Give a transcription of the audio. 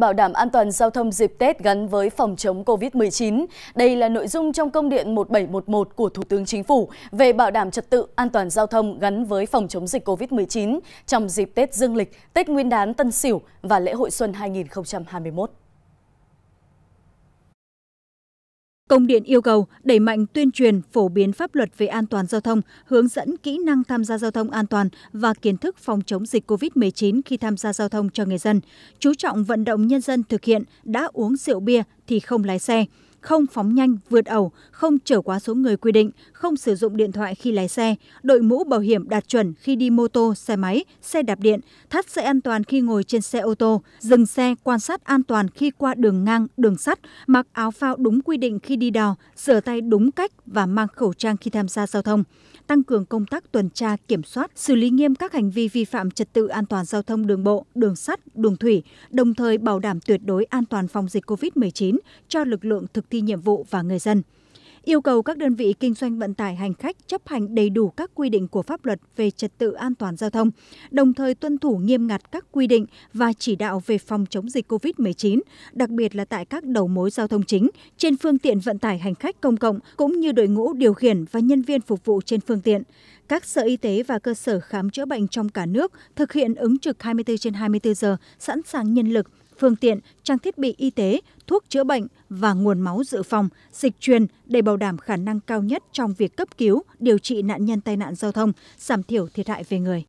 Bảo đảm an toàn giao thông dịp Tết gắn với phòng chống COVID-19. Đây là nội dung trong công điện 1711 của Thủ tướng Chính phủ về bảo đảm trật tự an toàn giao thông gắn với phòng chống dịch COVID-19 trong dịp Tết Dương lịch, Tết Nguyên đán Tân Sửu và lễ hội xuân 2021. công điện yêu cầu đẩy mạnh tuyên truyền phổ biến pháp luật về an toàn giao thông hướng dẫn kỹ năng tham gia giao thông an toàn và kiến thức phòng chống dịch covid 19 khi tham gia giao thông cho người dân chú trọng vận động nhân dân thực hiện đã uống rượu bia thì không lái xe không phóng nhanh vượt ẩu không trở quá số người quy định không sử dụng điện thoại khi lái xe đội mũ bảo hiểm đạt chuẩn khi đi mô tô xe máy xe đạp điện thắt dây an toàn khi ngồi trên xe ô tô dừng xe quan sát an toàn khi qua đường ngang đường sắt mặc áo phao đúng quy định khi đi đò rửa tay đúng cách và mang khẩu trang khi tham gia giao thông tăng cường công tác tuần tra kiểm soát xử lý nghiêm các hành vi vi phạm trật tự an toàn giao thông đường bộ đường sắt đường thủy đồng thời bảo đảm tuyệt đối an toàn phòng dịch covid 19 cho lực lượng thực thi nhiệm vụ và người dân yêu cầu các đơn vị kinh doanh vận tải hành khách chấp hành đầy đủ các quy định của pháp luật về trật tự an toàn giao thông, đồng thời tuân thủ nghiêm ngặt các quy định và chỉ đạo về phòng chống dịch COVID-19, đặc biệt là tại các đầu mối giao thông chính, trên phương tiện vận tải hành khách công cộng cũng như đội ngũ điều khiển và nhân viên phục vụ trên phương tiện. Các sở y tế và cơ sở khám chữa bệnh trong cả nước thực hiện ứng trực 24 trên 24 giờ, sẵn sàng nhân lực, phương tiện trang thiết bị y tế thuốc chữa bệnh và nguồn máu dự phòng dịch truyền để bảo đảm khả năng cao nhất trong việc cấp cứu điều trị nạn nhân tai nạn giao thông giảm thiểu thiệt hại về người